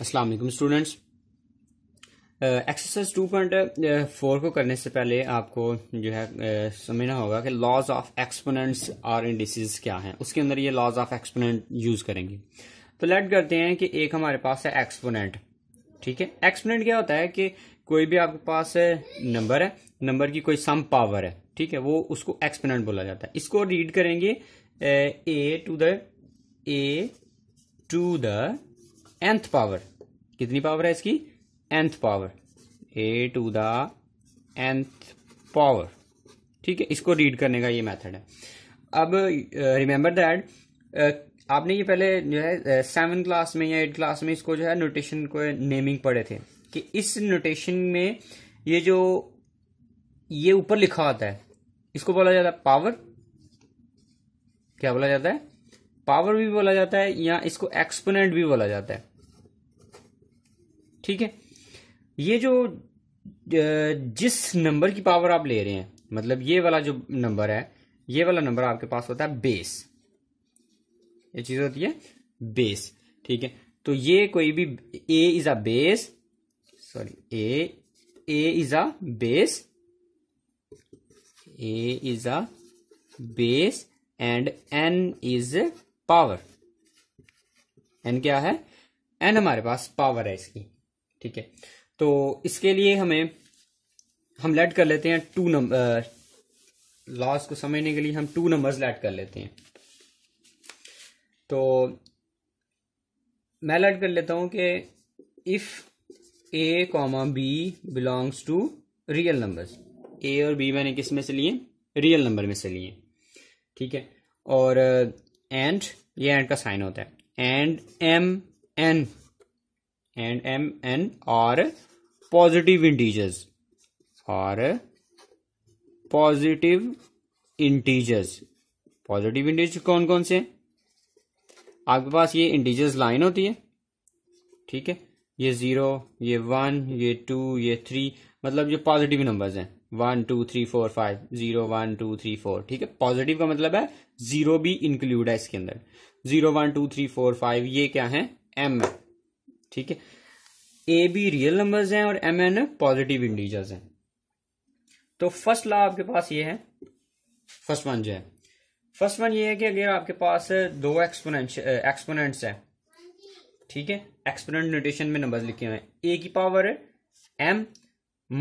Aslam students exercise two point four को करने से पहले आपको जो है uh, समझना होगा कि लॉज ऑफ एक्सपोनेंट्स और इंडिसेस क्या हैं उसके अंदर ये लॉज ऑफ एक्सपोनेंट यूज करेंगे तो लेट करते हैं कि एक हमारे पास है एक्सपोनेंट ठीक है एक्सपोनेंट क्या होता है कि कोई भी आपके पास नंबर uh, है नंबर की कोई सम पावर है ठीक है वो उसको एक्सपोनेंट बोला जाता है इसको रीड करेंगे a to the a to the nth power कितनी पावर है इसकी nth power a to the nth power ठीक है इसको रीड करने का ये मेथड है अब रिमेंबर uh, दैट uh, आपने ये पहले जो है सेवन uh, क्लास में या एट क्लास में इसको जो है नोटेशन को नेमिंग पढ़े थे कि इस नोटेशन में ये जो ये ऊपर लिखा होता है इसको बोला जाता है पावर क्या बोला जाता है पावर भी बोला जाता है या इसको एक्सपोनेंट भी बोला जाता है ठीक है ये जो जिस नंबर की पावर आप ले रहे हैं मतलब ये वाला जो नंबर है ये वाला नंबर आपके पास होता है बेस ये चीज होती है बेस ठीक है तो ये कोई भी a is a base sorry a a is a base a is a base and n is power n क्या है एन हमारे पास पावर है इसकी ठीक है तो इसके लिए हमें हम लेट कर लेते हैं टू नंबर लॉस को समझने के लिए हम टू नंबर्स लेट कर लेते हैं तो मैं लेट कर लेता हूं कि if a comma b belongs to real numbers a और बी मैंने किस में से लिए रियल नंबर में से लिए ठीक है और एंड ये एंड का साइन होता है and m n and m n और पॉजिटिव इंटीजर्स और पॉजिटिव इंटीजर्स पॉजिटिव इंटीजर्स कौन कौन से हैं आपके पास ये इंटीजर्स लाइन होती है ठीक है ये ज़ीरो ये वन ये टू ये थ्री मतलब ये पॉजिटिव नंबर्स हैं one two three four five zero one two three four ठीक है पॉजिटिव का मतलब है जीरो भी इंक्लूड है इसके अंदर zero one two three four five ये क्या है एम है ठीक है ए बी रियल नंबर्स हैं और एम एन पॉजिटिव इंडीजर्स हैं तो फर्स्ट लॉ आपके पास ये है फर्स्ट वन जो है फर्स्ट वन ये है कि अगर आपके पास दो एक्सपोनेंट एक्सपोनेंट्स हैं ठीक है एक्सपोनेंट नोटेशन में नंबर्स लिखे हुए हैं ए की पावर एम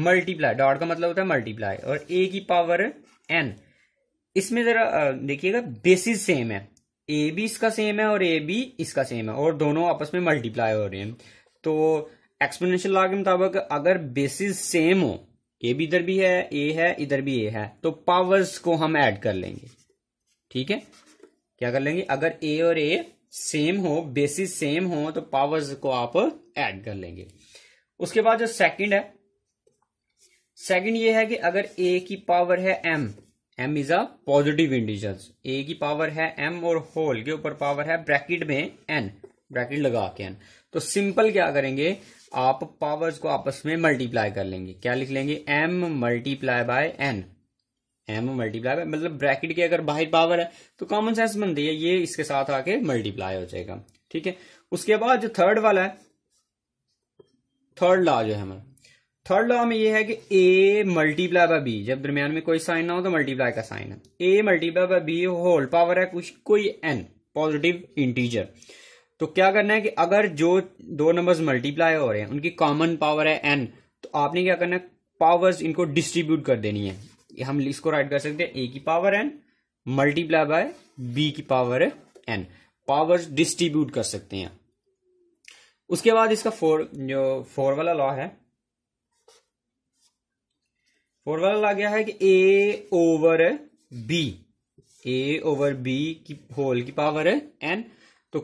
मल्टीप्लाई डॉट का मतलब होता है मल्टीप्लाई और ए की पावर एन इसमें जरा देखिएगा बेसिस सेम है ए भी इसका सेम है और ए भी इसका सेम है और दोनों आपस में मल्टीप्लाई हो रहे हैं तो एक्सप्लेनेशन लॉ के मुताबिक अगर बेसिस सेम हो ए भी इधर भी है ए है इधर भी ए है तो पावर्स को हम ऐड कर लेंगे ठीक है क्या कर लेंगे अगर ए और ए सेम हो बेसिस सेम हो तो पावर्स को आप ऐड कर लेंगे उसके बाद जो सेकंड है सेकंड ये है कि अगर ए की पावर है m m is a positive integers a की पावर है एम और होल के ऊपर पावर है ब्रैकेट में एन ब्रैकेट लगा के एन तो सिंपल क्या करेंगे आप पावर्स को आपस में मल्टीप्लाई कर लेंगे क्या लिख लेंगे m multiply by n m multiply by मतलब ब्रैकेट के अगर बाहर पावर है तो कॉमन सेंस बनती है ये इसके साथ आके मल्टीप्लाई हो जाएगा ठीक है उसके बाद जो थर्ड वाला है थर्ड लॉ जो है हमारा थर्ड लॉ में यह है कि ए मल्टीप्लाई बाय बी जब दरमियान में कोई साइन ना हो तो मल्टीप्लाई का साइन है a multiply by b whole power है कुछ कोई एन पॉजिटिव इंटीजर तो क्या करना है कि अगर जो दो नंबर्स मल्टीप्लाई हो रहे हैं उनकी कॉमन पावर है एन तो आपने क्या करना है पावर्स इनको डिस्ट्रीब्यूट कर देनी है हम इसको राइट कर सकते हैं ए की power n multiply by b की पावर है एन पावर्स डिस्ट्रीब्यूट कर सकते हैं उसके बाद इसका फोर जो फोर वाला लॉ है फॉर्मूला लग गया है कि a over b a over b की होल की पावर है एन तो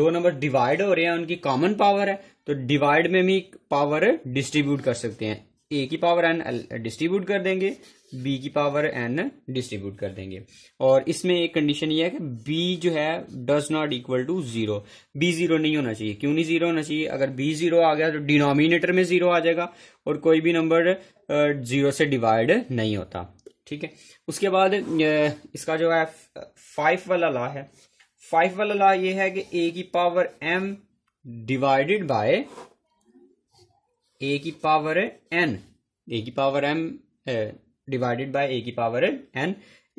दो नंबर डिवाइड हो रहे हैं उनकी कॉमन पावर है तो डिवाइड में भी पावर डिस्ट्रीब्यूट कर सकते हैं ए की पावर एन डिस्ट्रीब्यूट कर देंगे बी की पावर एन डिस्ट्रीब्यूट कर देंगे और इसमें एक कंडीशन ये है कि बी जो है does not equal to zero b zero नहीं होना चाहिए क्यों नहीं जीरो होना चाहिए अगर बी जीरो आ गया तो डिनोमिनेटर में जीरो आ जाएगा और कोई भी नंबर जीरो से डिवाइड नहीं होता ठीक है उसके बाद इसका जो है फाइव वाला ला है फाइव वाला ला ये है कि ए की power m divided by a की पावर एन ए की power m divided by a की power n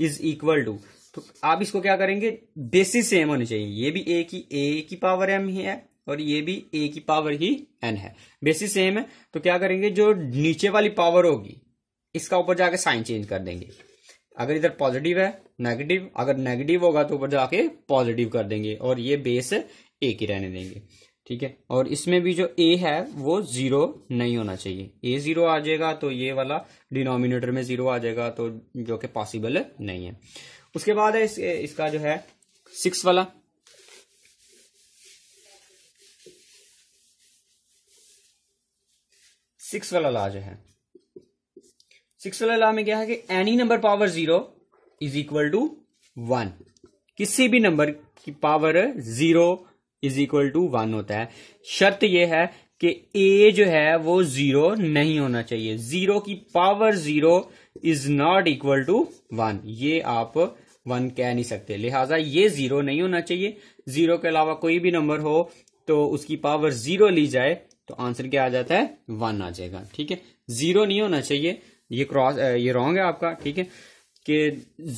is equal to तो आप इसको क्या करेंगे बेसिस सेम होनी चाहिए ये भी ए की ए की पावर एम ही है और ये भी ए की पावर ही एन है बेसिस सेम है तो क्या करेंगे जो नीचे वाली पावर होगी इसका ऊपर जाके साइन चेंज कर देंगे अगर इधर पॉजिटिव है नेगेटिव अगर नेगेटिव होगा तो ऊपर जाके पॉजिटिव कर देंगे और ये बेस ए की रहने देंगे ठीक है और इसमें भी जो ए है वो जीरो नहीं होना चाहिए ए जीरो आ जाएगा तो ये वाला डिनोमिनेटर में जीरो आ जाएगा तो जो कि पॉसिबल नहीं है उसके बाद है इस, इसका जो है सिक्स वाला सिक्स वाला ला जो है सिक्स वाला ला में क्या है कि any number power zero is equal to one किसी भी नंबर की power zero is equal to one होता है शर्त यह है कि ए जो है वो जीरो नहीं होना चाहिए जीरो की power zero is not equal to one ये आप वन कह नहीं सकते लिहाजा ये जीरो नहीं होना चाहिए जीरो के अलावा कोई भी नंबर हो तो उसकी पावर जीरो ली जाए तो आंसर क्या आ जाता है वन आ जाएगा ठीक है जीरो नहीं होना चाहिए ये क्रॉस ये रॉन्ग है आपका ठीक है कि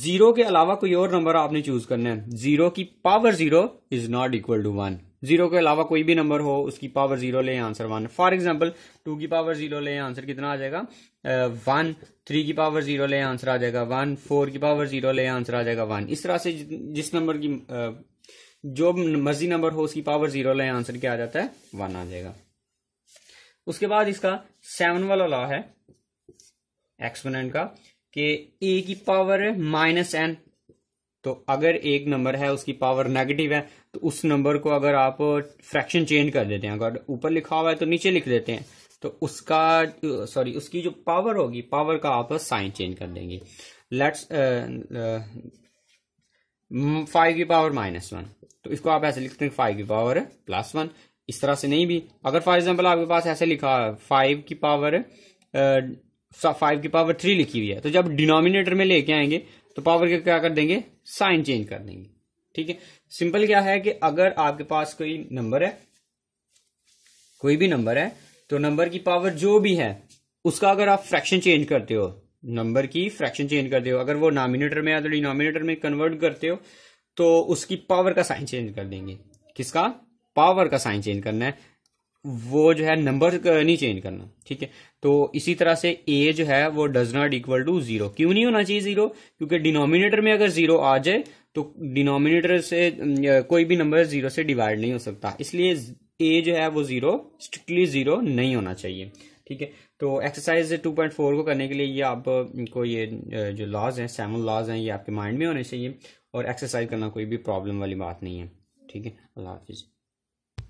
जीरो के अलावा कोई और नंबर आपने चूज करना है जीरो की power zero is not equal to one zero के अलावा कोई भी नंबर हो उसकी पावर जीरो ले answer one for example two की पावर जीरो ले आंसर कितना आ जाएगा वन uh, थ्री की पावर जीरो ले आंसर आ जाएगा वन फोर की पावर जीरो ले आंसर आ जाएगा वन इस तरह से जिस नंबर की uh, जो मर्जी नंबर हो उसकी पावर जीरो ले आंसर क्या आ जाता है वन आ जाएगा उसके बाद इसका सेवन वाला लॉ है एक्सपोनेंट का कि ए की पावर माइनस एन तो अगर एक नंबर है उसकी पावर नेगेटिव है तो उस नंबर को अगर आप फ्रैक्शन चेंज कर देते हैं अगर ऊपर लिखा हुआ है तो नीचे लिख देते हैं तो उसका सॉरी उसकी जो पावर होगी पावर का आप साइन चेंज कर देंगे लेट्स फाइव uh, uh, की पावर माइनस वन तो इसको आप ऐसे लिखते हैं फाइव की पावर प्लस वन इस तरह से नहीं भी अगर फॉर एग्जाम्पल आपके पास ऐसे लिखा फाइव की पावर फाइव की पावर थ्री लिखी हुई है तो जब डिनोमिनेटर में लेके आएंगे तो पावर के क्या कर देंगे साइन चेंज कर देंगे ठीक है सिंपल क्या है कि अगर आपके पास कोई नंबर है कोई भी नंबर है तो नंबर की पावर जो भी है उसका अगर आप फ्रैक्शन चेंज करते हो नंबर की फ्रैक्शन चेंज करते हो अगर वो नॉमिनेटर में या तो डिनोमिनेटर में कन्वर्ट करते हो तो उसकी पावर का साइन चेंज कर देंगे किसका पावर का साइन चेंज करना है वो जो है नंबर नहीं चेंज करना ठीक है तो इसी तरह से ए जो है वो does not equal to zero क्यों नहीं होना चाहिए जीरो क्योंकि डिनोमिनेटर में अगर जीरो आ जाए तो डिनोमिनेटर से कोई भी नंबर जीरो से डिवाइड नहीं हो सकता इसलिए ए जो है वो जीरो स्ट्रिक्टली जीरो नहीं होना चाहिए ठीक है तो एक्सरसाइज 2.4 को करने के लिए ये आपको ये जो लॉज हैं सेवन लॉज हैं ये आपके माइंड में होने चाहिए और एक्सरसाइज करना कोई भी प्रॉब्लम वाली बात नहीं है ठीक है अल्लाह हाफिज़